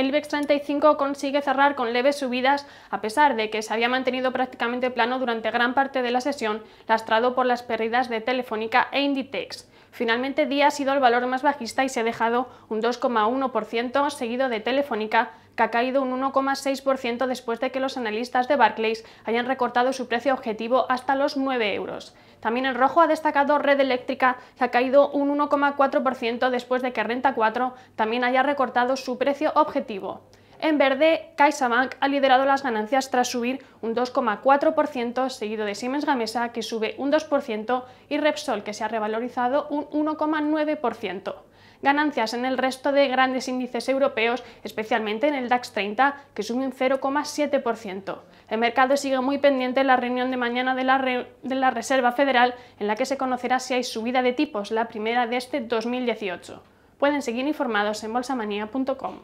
el IBEX 35 consigue cerrar con leves subidas, a pesar de que se había mantenido prácticamente plano durante gran parte de la sesión, lastrado por las pérdidas de Telefónica e Inditex. Finalmente, Día ha sido el valor más bajista y se ha dejado un 2,1%, seguido de Telefónica, que ha caído un 1,6% después de que los analistas de Barclays hayan recortado su precio objetivo hasta los 9 euros. También en rojo ha destacado Red Eléctrica, que ha caído un 1,4% después de que Renta 4 también haya recortado su precio objetivo. En verde, CaixaBank ha liderado las ganancias tras subir un 2,4%, seguido de Siemens Gamesa, que sube un 2%, y Repsol, que se ha revalorizado un 1,9%. Ganancias en el resto de grandes índices europeos, especialmente en el DAX 30, que sube un 0,7%. El mercado sigue muy pendiente de la reunión de mañana de la, de la Reserva Federal, en la que se conocerá si hay subida de tipos, la primera de este 2018. Pueden seguir informados en bolsamanía.com.